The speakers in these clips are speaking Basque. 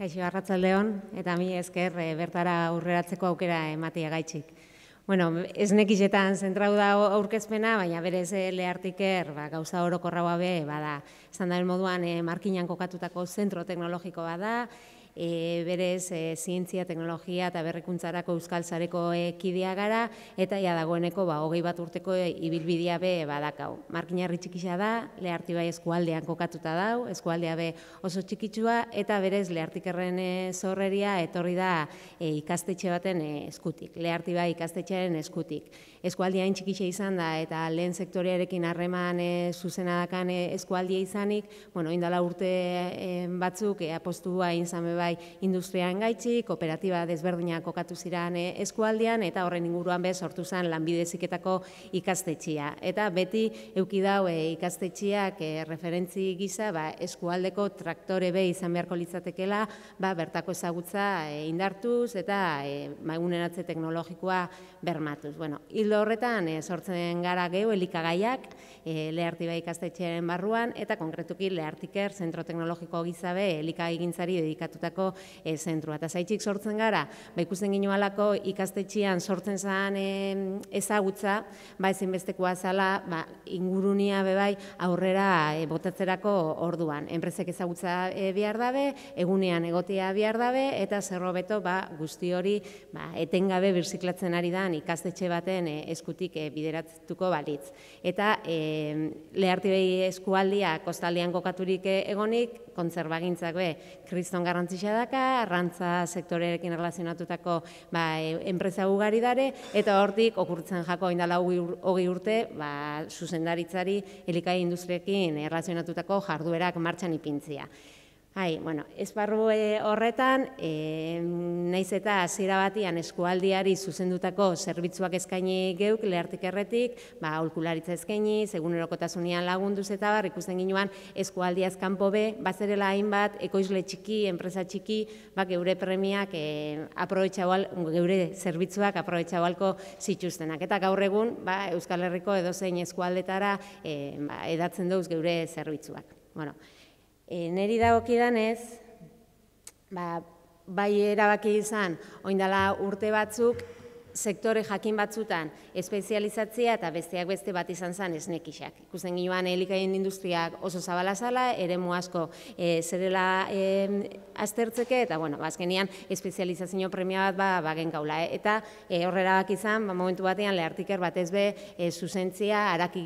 Kaixo, arratzalde hon, eta mi esker eh, bertara aurreratzeko aukera ematia gaitxik. Bueno, ez nekizetan zentrau da aurkezpena, baina berez eh, lehartiker ba, gauza horoko raua be, bada, zan moduan eh, markinan kokatutako zentro teknologiko bada, e, berez e, zientzia, teknologia eta berrekuntzarako euskal zareko ekidea gara, eta ja dagoeneko ba, hogei bat urteko e, ibilbidea be badakau. Markina txikisa da, leharti eskualdean kokatuta dau, eskualdea be oso txikitsua, eta berez lehartikerren e, zorreria etorri da e, ikastetxe baten e, eskutik, leharti bai ikastetxearen eskutik eskualdia hain txikixe izan da, eta lehen sektorearekin harreman e, zuzena dakan eh, eskualdia izanik, bueno, indala urte eh, batzuk, e, apostua inzan bai industrian gaitxi kooperatiba desberdina kokatu ziran eskualdian, eta horren inguruan bez sortu zen lanbideziketako ikastetxia. Eta beti eukidau e, ikastetxiak referentzi gisa, ba, eskualdeko traktore be izan beharko litzatekela, ba, bertako ezagutza indartuz, eta e, maigunen ba, atze teknologikoa bermatuz. Bueno, ildo horretan e, sortzen gara geu elikagaiak e, eh, lehartibai ikastetxearen barruan eta konkretuki lehartiker zentro teknologiko gizabe elikagai gintzari dedikatutako e, eh, zentrua. Eta zaitxik sortzen gara, ba ikusten ginoalako ikastetxean sortzen zan ezagutza, ba ezinbestekoa zala ba, ingurunia bebai aurrera e, botatzerako orduan. Enpresek ezagutza e, behar dabe, egunean egotea behar dabe, eta zerro beto ba, guzti hori ba, etengabe birziklatzen ari dan ikastetxe baten eskutik e, bideratuko balitz. Eta e, lehartibei eskualdia kostaldean kokaturik eh, egonik, kontzerbagintzak be, kriston garrantzisa daka, arrantza sektorerekin relazionatutako ba, e, enpresa ugari dare, eta hortik okurtzen jako indala hogi urte, ba, zuzendaritzari elikai industriekin errazionatutako jarduerak martxan ipintzia. Hai, bueno, ez barru eh, horretan, e, naiz eta hasiera batian eskualdiari zuzendutako zerbitzuak eskaini geuk lehartik erretik, ba, aulkularitza eskaini, segun erokotasunian lagunduz eta bar, ikusten ginoan eskualdiaz kanpo pobe, bazerela hainbat, ekoizle txiki, enpresa txiki, ba, geure premiak e, geure zerbitzuak halko zituztenak. Eta gaur egun, ba, Euskal Herriko edozein eskualdetara e, ba, edatzen dauz geure zerbitzuak. Bueno, e, neri ba, bai erabaki izan, oindala urte batzuk, sektore jakin batzutan espezializatzia eta besteak beste bat izan zen esnekisak. Ikusten ginoan helikain industriak oso zabala zala, ere muasko e, zerela aztertzeke, eta bueno, bazkenian ba, espezializazio premia bat bagen ba gaula. Eh? Eta e, horrela bak izan, ba, momentu batean lehartiker bat ezbe e, zuzentzia, harak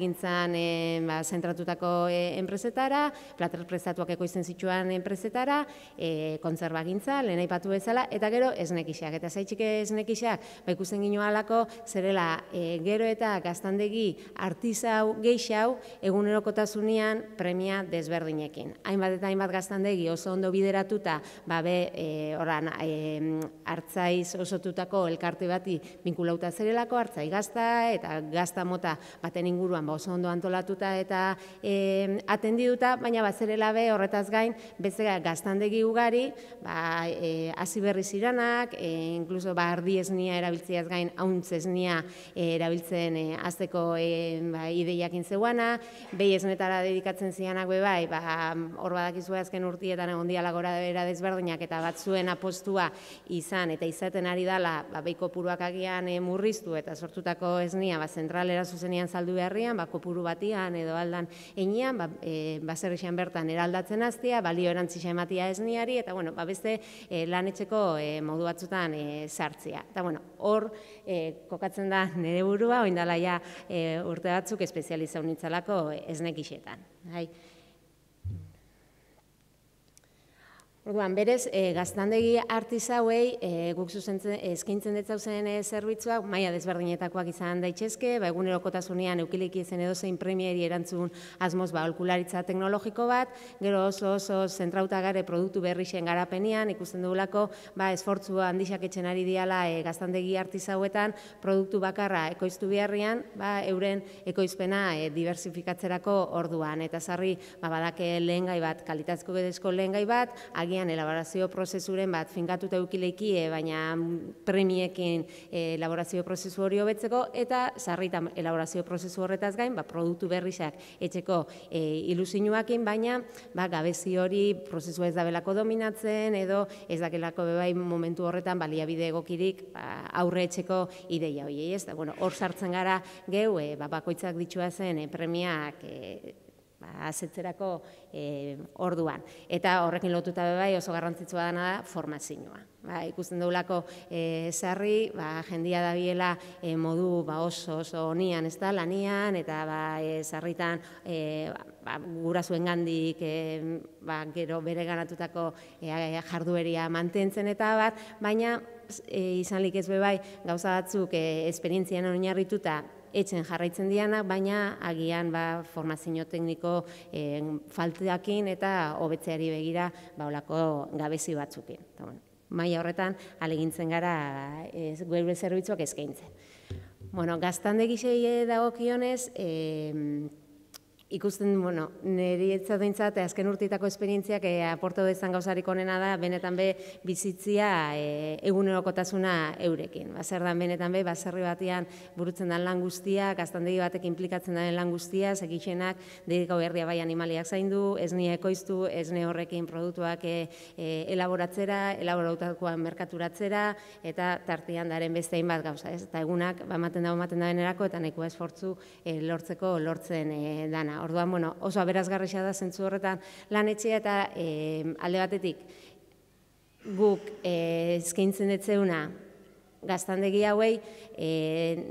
ba, zentratutako enpresetara, plater prestatuak ekoizten zituan enpresetara, konzerba gintza, lehenai bezala, eta gero esnekisak. Eta zaitxike esnekisak, ba ikusten pentsatzen gino alako, zerela e, gero eta gaztandegi artizau geixau egunerokotasunean premia desberdinekin. Hainbat eta hainbat gaztandegi oso ondo bideratuta, babe, e, oran, e, hartzaiz osotutako elkarte bati binkulauta zerelako hartzai gazta eta gazta mota baten inguruan ba oso ondo antolatuta eta e, atendiduta, baina ba zerela be horretaz gain beste gaztandegi ugari, ba e, hasi e, berri ziranak, e, incluso ba ardiesnia erabiltzea horrez gain eh, erabiltzen eh, azteko eh, ba, ideiak inzeguana, behi esnetara dedikatzen zianak be bai, ba, hor azken urtietan egon diala gora bera eta bat zuen apostua izan eta izaten ari dala ba, behi kopuruak agian murriztu eta sortutako eznia, ba, zentralera zuzenian saldu beharrian, ba, kopuru batian edo aldan enean, ba, e, bertan eraldatzen aztia, balio erantzisa ematia ezniari eta bueno, ba, beste lanetxeko modu batzutan sartzea. Eta bueno, hor eh, kokatzen da nire burua, oindalaia eh, urte batzuk espezializa unitzalako esnek isetan. Orduan, berez, eh, gaztandegi artizauei e, eh, guk zuzentzen, eskintzen dut zauzen eh, zerbitzuak, maia desberdinetakoak izan daitezke, ba, egun erokotasunean eukiliki edozein premieri erantzun azmoz ba, olkularitza teknologiko bat, gero oso oso zentrauta gare produktu berrixen garapenean, ikusten dugulako, ba, esfortzu handisak etxen ari diala e, gaztandegi artizauetan, produktu bakarra ekoiztu beharrian, ba, euren ekoizpena e, diversifikatzerako orduan, eta sarri ba, badake lehen gai bat, kalitazko bedezko lehen gai bat, agi agian elaborazio prozesuren bat finkatuta eukileki, eh, baina premiekin e, elaborazio prozesu hori hobetzeko, eta sarritan elaborazio prozesu horretaz gain, ba, produktu berrizak etxeko e, eh, ilusinuakin, baina ba, gabezi hori prozesu ez dabelako dominatzen, edo ez dakelako bebai momentu horretan baliabide egokirik ba, aurre etxeko ideia hori. Ez da, bueno, hor sartzen gara geu, ba, bakoitzak ditua zen premiak ba, azetzerako eh, orduan. Eta horrekin lotuta bai oso garrantzitsua dana da formazioa. Ba, ikusten dugulako e, sarri, ba, jendia da biela eh, modu ba, oso oso honian, ez da, lanian, eta ba, e, sarritan ba, gura zuen gandik, ba, gero bere ganatutako e, jardueria mantentzen eta bat, baina e, izan likez bebai gauza batzuk e, esperientzian oinarrituta etxen jarraitzen dianak, baina agian ba, formazio tekniko e, eh, faltuakin eta hobetzeari begira ba, olako gabezi batzukin. Bueno, maia horretan, alegintzen gara web gure zerbitzuak eskaintzen. Bueno, gaztan degisei e, dago ikusten, bueno, nire etzat azken urtitako esperientziak eh, aporto dezan gauzarik onena da, benetan be, bizitzia eh, egunerokotasuna tasuna eurekin. Ba, zer da, benetan be, baserri batean burutzen den lan guztia, gaztan degi batek implikatzen den lan guztia, segitzenak, degi gau bai animaliak zaindu, du, ez ni ekoiztu, ez nire horrekin produktuak eh, elaboratzera, elaboratakoan merkaturatzera, eta tartian daren beste bat gauza, eta egunak, bat maten dago maten da benerako, eta nekua esfortzu lortzeko lortzen dana orduan, bueno, oso aberazgarrexea da zentzu horretan lanetxea eta e, alde batetik guk e, eskaintzen detzeuna gaztandegi hauei e,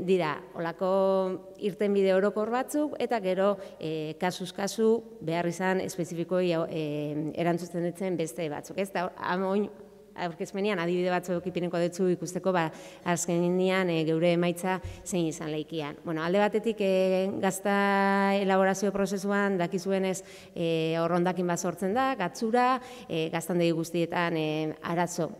dira olako irten bide orokor batzuk eta gero e, eh, kasuz kasu behar izan espezifikoi e, erantzuten detzen beste batzuk. Ez aurkezmenian adibide batzu ekipineko detzu ikusteko ba azkenean e, eh, geure emaitza zein izan leikian. Bueno, alde batetik e, gazta elaborazio prozesuan dakizuenez eh orrondekin bat sortzen da, gatzura, eh gaztandegi guztietan eh, arazo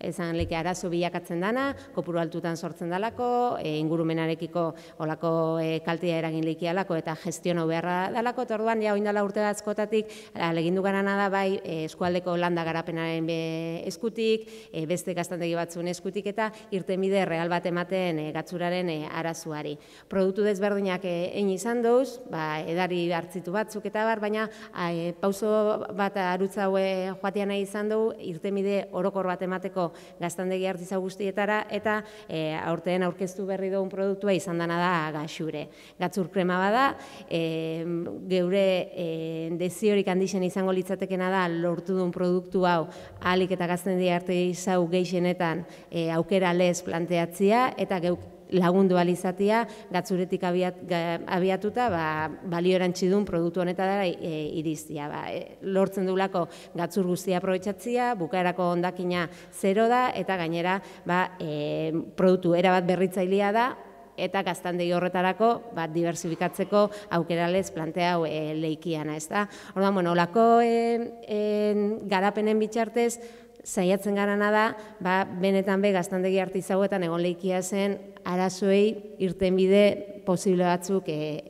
esan leke arazo bilakatzen dana, kopuru altutan sortzen dalako, e, ingurumenarekiko olako e, eragin leke alako, eta gestiona beharra dalako, eta orduan, ja, oindala urte batzkotatik, alegindu da, bai, e, eskualdeko landa garapenaren be, eskutik, e, beste gaztandegi batzun eskutik, eta irtemide real bat ematen e, gatzuraren e, arazuari. Produktu desberdinak e, egin izan doz, ba, edari hartzitu batzuk eta bar, baina a, e, pauso bat arutza hue joatean nahi izan du, irtemide orokor bat emateko gaztandegi hartiza guztietara, eta e, eh, aurteen aurkeztu berri dugun produktua izan dana da gaxure. Gatzur krema bada, e, geure e, eh, deziorik handixen izango litzatekena da, lortu duen produktu hau, alik eta gaztandegi hartiza geixenetan e, aukera lez planteatzia, eta geuk lagundu alizatia, gatzuretik abiat, abiatuta, ba, balio erantzidun produktu honetara e, iriztia. Ba, e, lortzen dulako gatzur guztia aprobetsatzia, bukaerako ondakina zero da, eta gainera ba, e, produktu erabat berritzailea da, eta gaztandegi horretarako bat diversifikatzeko aukeralez plantea hau e, leikiana, ez da? Orduan, bueno, garapenen bitxartez, saiatzen garana da, ba, benetan be gaztandegi artizauetan egon lehikia zen, arazoei irtenbide posible batzuk eh,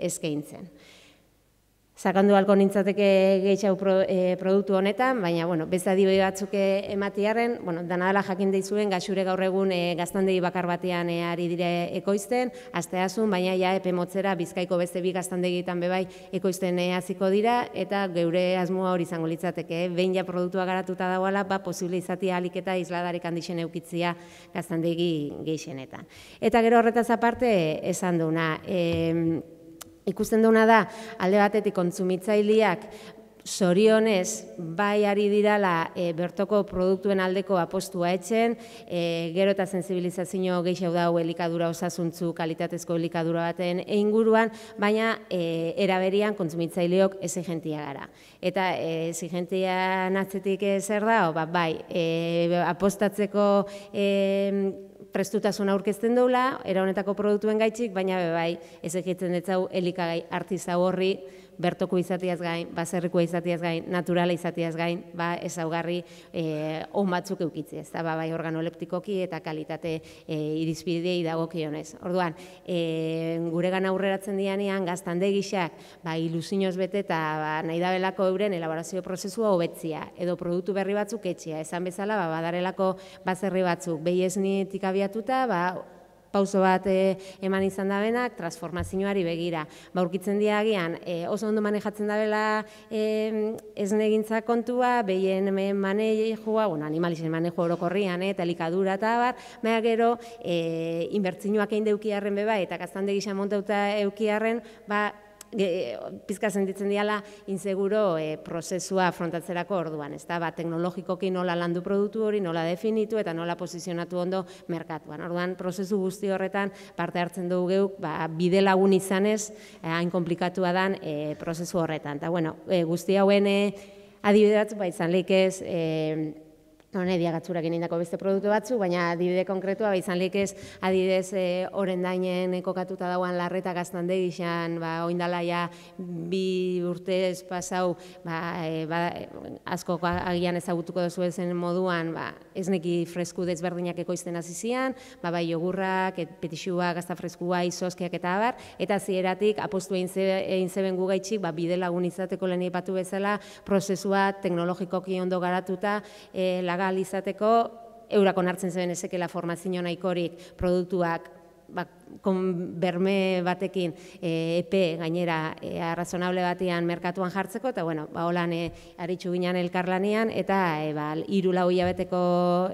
sakandu alko nintzateke gehiago eh, produktu honetan, baina, bueno, bezadioi batzuk eh, ematiaren, bueno, danadala jakin deizuen, gaxure gaur egun e, gaztandegi bakar batean ari dire ekoizten, azte baina ja epe motzera bizkaiko beste bi gaztandegitan bebai ekoizten e, aziko dira, eta geure asmoa hori izango litzateke, behin ja produktua garatuta dagoela, ba, posibili izatea alik eta izladarik handixen eukitzia gaztandegi geixenetan. Eta gero horretaz aparte, esan duna, Ikusten duna da, alde batetik kontsumitzaileak sorionez bai ari dirala e, bertoko produktuen aldeko apostua etzen, e, eh, gero eta sensibilizazio gehiago da elikadura osasuntzu, kalitatezko elikadura baten einguruan, baina e, eh, eraberian kontsumitzaileok ezigentia gara. Eta e, ezigentia natzetik zer da, ba, bai, e, apostatzeko e, prestutasun aurkezten daula, era honetako produktuen gaitzik, baina be bai, ez egiten detzau elikagai artizau horri, bertoko izatiaz gain, baserriko izatiaz gain, naturala izatiaz gain, ba, ezaugarri eh on batzuk eukitzi, ez da, ba, bai organoleptikoki eta kalitate irizpide eh, irizpidei Orduan, guregan eh, gure aurreratzen dianean, gaztan ba, ilusinoz bete eta ba, nahi euren elaborazio prozesua hobetzia, edo produktu berri batzuk etxia, esan bezala, ba, badarelako baserri batzuk, behi ez abiatuta, ba, pauso bat eh, eman izan da benak, transformazioari begira. Ba, urkitzen diagian, eh, oso ondo manejatzen da bela e, esnegintza kontua, behien manejua, bueno, animalizen manejo orokorrian, eh, eta talikadura eta bat, baina gero, e, inbertzinuak egin beba, eta gaztandegisa montauta eukiarren, ba, pizka sentitzen diala inseguro e, prozesua afrontatzerako orduan, ez da, ba, teknologikoki nola landu produktu hori, nola definitu eta nola posizionatu ondo merkatuan. Orduan, prozesu guzti horretan parte hartzen dugu geuk, ba, bide lagun izanez, eh, hain komplikatua dan e, prozesu horretan. Ta, bueno, e, guzti hauen e, adibidatu, ba, izan lehik ez, Hone, diagatzurak beste produktu batzu, baina adibide konkretua, ba, izan lehik ez, adidez e, eh, oren dainen ekokatuta eh, dauan larreta gaztan ba, oindala ja bi urte ez pasau, ba, e, eh, ba, asko agian ezagutuko duzu ezen moduan, ba, ez neki fresku dezberdinak ekoizten azizian, ba, bai jogurrak, et, petixua, gazta freskua, izoskiak eta abar, eta zieratik apostu egin, ze, zeben gaitzik ba, bide lagun izateko lehen ipatu bezala, prozesua teknologikoki ondo garatuta, e, ahal izateko, eurak onartzen zeben ezekela formazio nahikorik produktuak, bak, kon berme batekin epe e gainera razonable arrazonable batean merkatuan jartzeko, eta bueno, ba, holan haritxu e, ginen elkarlanian, eta e, ba, iru lau hilabeteko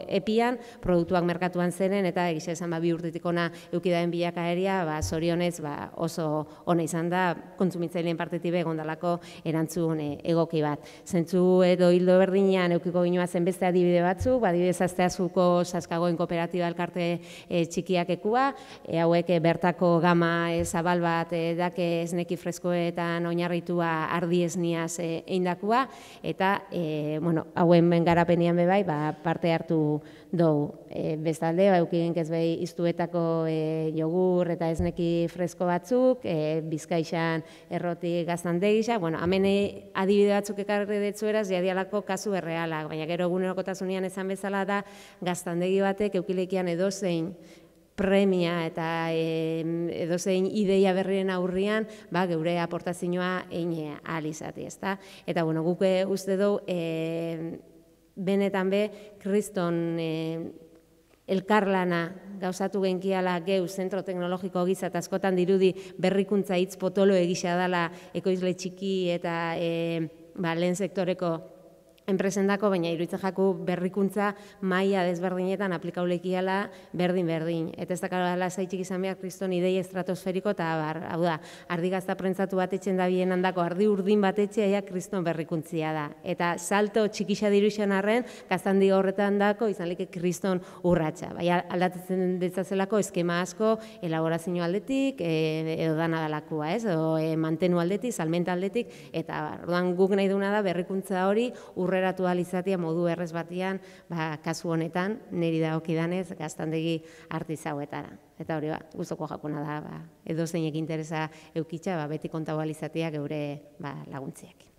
epian, produktuak merkatuan zenen, eta egisa esan ba, bi urtetik ona eukidaen bilakaeria, ba, zorionez ba, oso ona izan da, kontzumitzailean partetibe egondalako erantzun e, egoki bat. Zentzu edo hildo berdinean eukiko ginoa zen beste adibide batzu, ba, adibidez azteazuko saskagoen kooperatiba elkarte txikiak ekua, e, hauek bertako gama e, zabal bat e, dake esneki freskoetan oinarritua ardi esniaz eh, eindakua, eta e, bueno, hauen bengarapenian bebai ba, parte hartu dugu. E, bestalde, ba, eukigen kez iztuetako e, jogur eta esneki fresko batzuk, e, bizkaixan erroti gaztan degisa, bueno, hamen adibide batzuk ekarri detzueraz, jadialako kasu errealak, baina gero egunerokotasunean ezan bezala da, gaztandegi batek eukilekian edozein premia eta edozein ideia berrien aurrian, ba, geure aportazioa eine alizati, ez da? Eta, bueno, guk eh, uste du, e, benetan be, kriston e, elkarlana gauzatu genkiala geu zentro teknologiko giza, eta askotan dirudi berrikuntza hitz potolo egisa dela ekoizle txiki eta e, ba, lehen sektoreko enpresendako, baina iruditza jaku berrikuntza maila desberdinetan aplikaulekiala berdin-berdin. Eta ez dakar gala zaitxik izan behar kriston idei estratosferiko, eta bar, hau da, ardi gazta prentzatu bat etxen da bien handako, ardi urdin bat kriston berrikuntzia da. Eta salto txikisa diruixen arren, gaztandi horretan dako, izan leke kriston urratxa. Bai, aldatzen ditzazelako eskema asko, elaborazio aldetik, e, edo dana dalakua, ez? Edo e, mantenu aldetik, salmenta aldetik, eta bar, guk nahi duna da berrikuntza hori urre aurreratu ahal modu errez batian, ba, kasu honetan, niri da okidanez, gaztandegi artizauetara. Eta hori, ba, guztoko jakuna da, ba, edo interesa eukitxa, ba, beti konta balizatea geure ba,